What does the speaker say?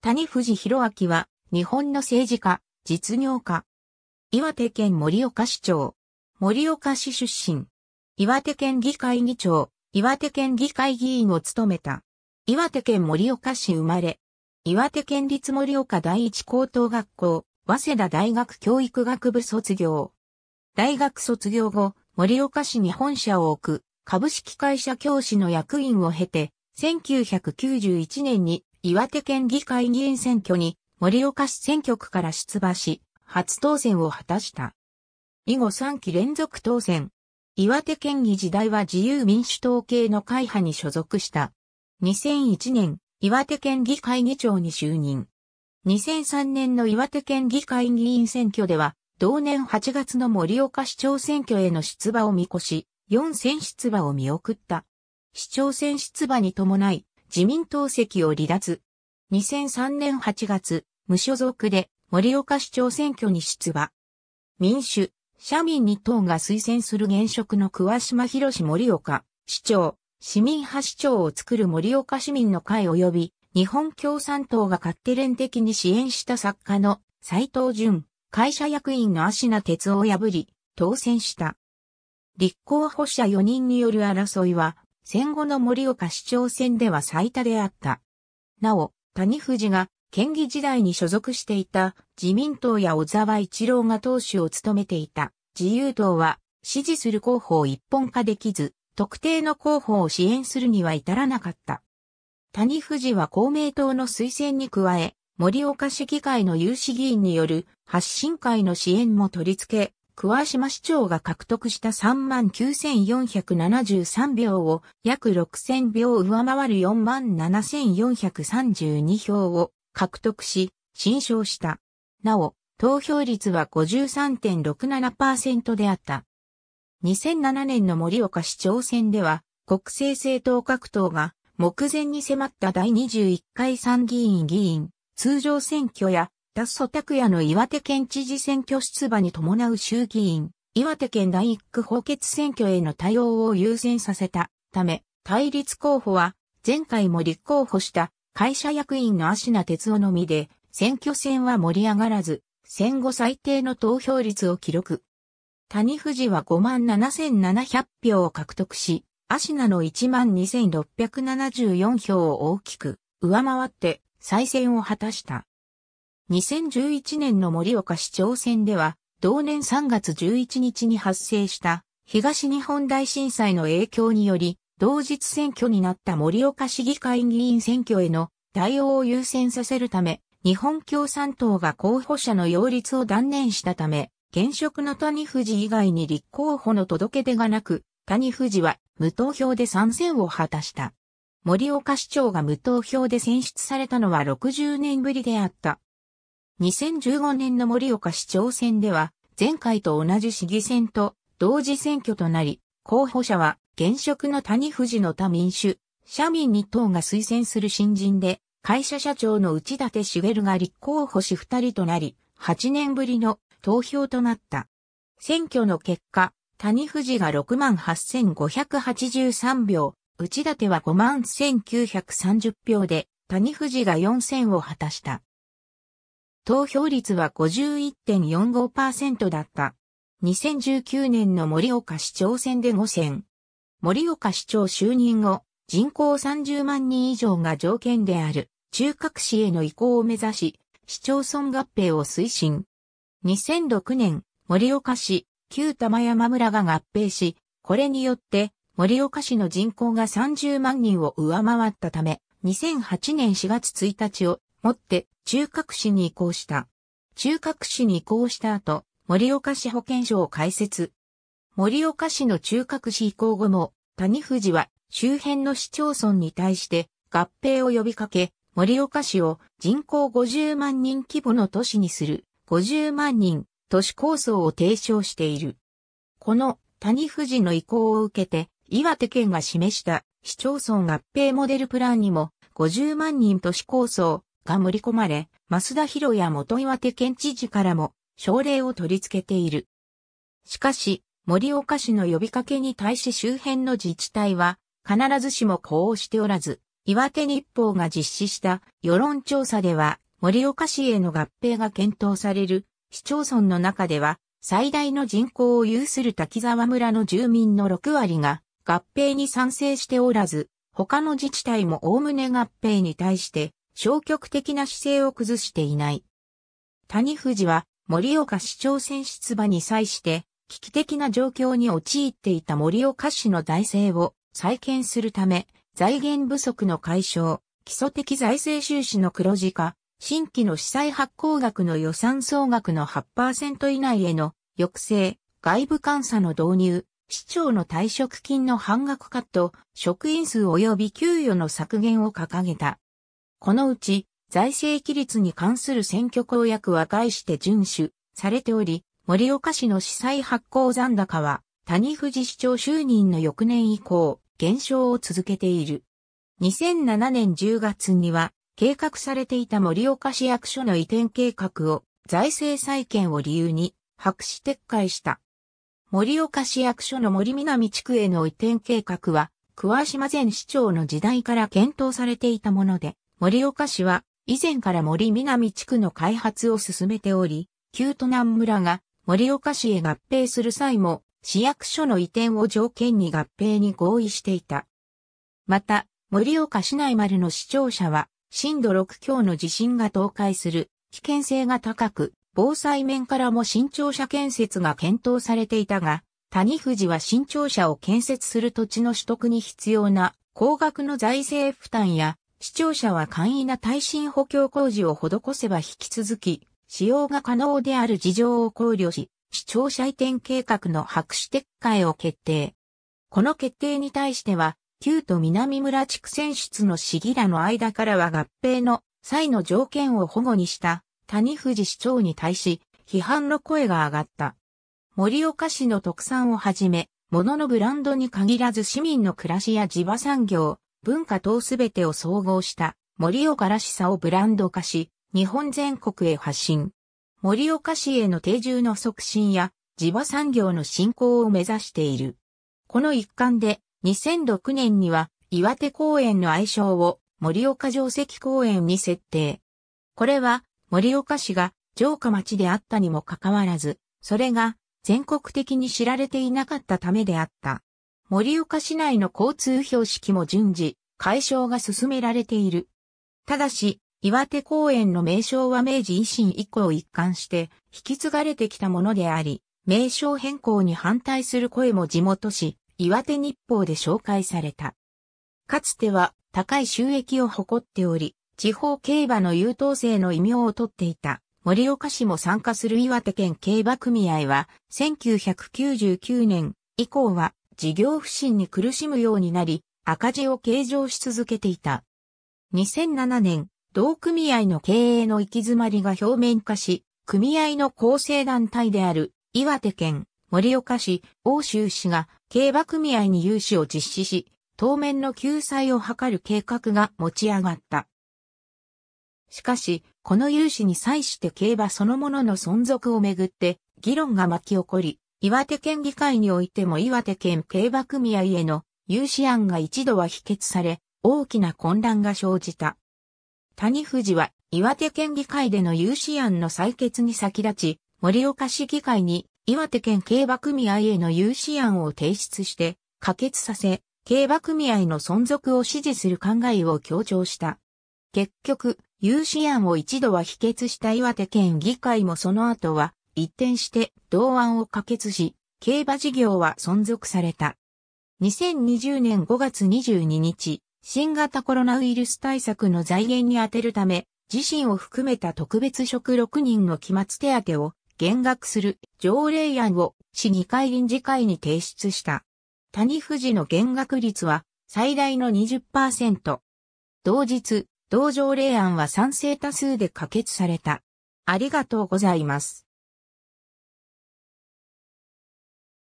谷藤博明は、日本の政治家、実業家。岩手県盛岡市長。盛岡市出身。岩手県議会議長、岩手県議会議員を務めた。岩手県盛岡市生まれ。岩手県立盛岡第一高等学校、早稲田大学教育学部卒業。大学卒業後、盛岡市に本社を置く、株式会社教師の役員を経て、1991年に岩手県議会議員選挙に森岡市選挙区から出馬し、初当選を果たした。以後3期連続当選。岩手県議時代は自由民主党系の会派に所属した。2001年、岩手県議会議長に就任。2003年の岩手県議会議員選挙では、同年8月の森岡市長選挙への出馬を見越し、4選出馬を見送った。市長選出馬に伴い、自民党籍を離脱。2003年8月、無所属で森岡市長選挙に出馬。民主、社民二党が推薦する現職の桑島博士森岡市長、市民派市長を作る森岡市民の会及び、日本共産党が勝手連的に支援した作家の斎藤淳、会社役員の芦名哲夫を破り、当選した。立候補者4人による争いは、戦後の盛岡市長選では最多であった。なお、谷藤が県議時代に所属していた自民党や小沢一郎が党首を務めていた自由党は支持する候補を一本化できず、特定の候補を支援するには至らなかった。谷藤は公明党の推薦に加え、盛岡市議会の有志議員による発信会の支援も取り付け、桑島市長が獲得した39,473票を約6,000票上回る47,432票を獲得し、新勝した。なお、投票率は53.67%であった。2007年の森岡市長選では、国政政党各党が目前に迫った第21回参議院議員、通常選挙や達祖拓也の岩手県知事選挙出馬に伴う衆議院、岩手県第一区補欠選挙への対応を優先させたため、対立候補は、前回も立候補した会社役員の芦名哲夫のみで、選挙戦は盛り上がらず、戦後最低の投票率を記録。谷藤は57,700票を獲得し、芦名の12,674票を大きく上回って再選を果たした。2011年の森岡市長選では、同年3月11日に発生した東日本大震災の影響により、同日選挙になった森岡市議会議員選挙への対応を優先させるため、日本共産党が候補者の擁立を断念したため、現職の谷藤以外に立候補の届け出がなく、谷藤は無投票で参戦を果たした。森岡市長が無投票で選出されたのは60年ぶりであった。2015年の森岡市長選では、前回と同じ市議選と同時選挙となり、候補者は現職の谷藤の他民主、社民2党が推薦する新人で、会社社長の内立茂が立候補し2人となり、8年ぶりの投票となった。選挙の結果、谷藤が68,583票、内立は51,930票で、谷藤が4 0を果たした。投票率は51.45%だった。2019年の森岡市長選で5選。森岡市長就任後、人口30万人以上が条件である中核市への移行を目指し、市町村合併を推進。2006年、森岡市、旧玉山村が合併し、これによって森岡市の人口が30万人を上回ったため、2008年4月1日を持って中核市に移行した。中核市に移行した後、森岡市保健所を開設。森岡市の中核市移行後も、谷藤は周辺の市町村に対して合併を呼びかけ、森岡市を人口50万人規模の都市にする50万人都市構想を提唱している。この谷藤の移行を受けて、岩手県が示した市町村合併モデルプランにも50万人都市構想が盛り込まれ、増田博也元岩手県知事からも、奨励を取り付けている。しかし、盛岡市の呼びかけに対し周辺の自治体は、必ずしも呼応しておらず、岩手日報が実施した世論調査では、盛岡市への合併が検討される市町村の中では、最大の人口を有する滝沢村の住民の6割が合併に賛成しておらず、他の自治体も概ね合併に対して消極的な姿勢を崩していない。谷藤は盛岡市長選出馬に際して危機的な状況に陥っていた盛岡市の財政を再建するため財源不足の解消、基礎的財政収支の黒字化、新規の資債発行額の予算総額の8%以内への抑制、外部監査の導入、市長の退職金の半額カット、職員数及び給与の削減を掲げた。このうち、財政規律に関する選挙公約は概して遵守されており、森岡市の司祭発行残高は、谷藤市長就任の翌年以降、減少を続けている。2007年10月には、計画されていた森岡市役所の移転計画を、財政再建を理由に、白紙撤回した。森岡市役所の森南地区への移転計画は、桑島前市長の時代から検討されていたもので、森岡市は以前から森南地区の開発を進めており、旧都南村が森岡市へ合併する際も市役所の移転を条件に合併に合意していた。また、森岡市内までの市庁舎は震度6強の地震が倒壊する危険性が高く、防災面からも新庁舎建設が検討されていたが、谷富士は新庁舎を建設する土地の取得に必要な高額の財政負担や視聴者は簡易な耐震補強工事を施せば引き続き、使用が可能である事情を考慮し、視聴者移転計画の白紙撤回を決定。この決定に対しては、旧都南村地区選出の市議らの間からは合併の際の条件を保護にした谷藤市長に対し批判の声が上がった。森岡市の特産をはじめ、物のブランドに限らず市民の暮らしや地場産業、文化等すべてを総合した盛岡らしさをブランド化し、日本全国へ発信。盛岡市への定住の促進や地場産業の振興を目指している。この一環で2006年には岩手公園の愛称を盛岡城跡公園に設定。これは盛岡市が城下町であったにもかかわらず、それが全国的に知られていなかったためであった。盛岡市内の交通標識も順次、解消が進められている。ただし、岩手公園の名称は明治維新以降一貫して引き継がれてきたものであり、名称変更に反対する声も地元市、岩手日報で紹介された。かつては高い収益を誇っており、地方競馬の優等生の異名を取っていた盛岡市も参加する岩手県競馬組合は1999年以降は事業不振に苦しむようになり、赤字を計上し続けていた。2007年、同組合の経営の行き詰まりが表面化し、組合の構成団体である岩手県、盛岡市、欧州市が競馬組合に融資を実施し、当面の救済を図る計画が持ち上がった。しかし、この融資に際して競馬そのものの存続をめぐって議論が巻き起こり、岩手県議会においても岩手県競馬組合への有志案が一度は否決され、大きな混乱が生じた。谷藤は岩手県議会での有志案の採決に先立ち、森岡市議会に岩手県競馬組合への有志案を提出して、可決させ、競馬組合の存続を支持する考えを強調した。結局、有志案を一度は否決した岩手県議会もその後は一転して同案を可決し、競馬事業は存続された。2020年5月22日、新型コロナウイルス対策の財源に充てるため、自身を含めた特別職6人の期末手当を減額する条例案を市議会臨時会に提出した。谷富士の減額率は最大の20%。同日、同条例案は賛成多数で可決された。ありがとうございます。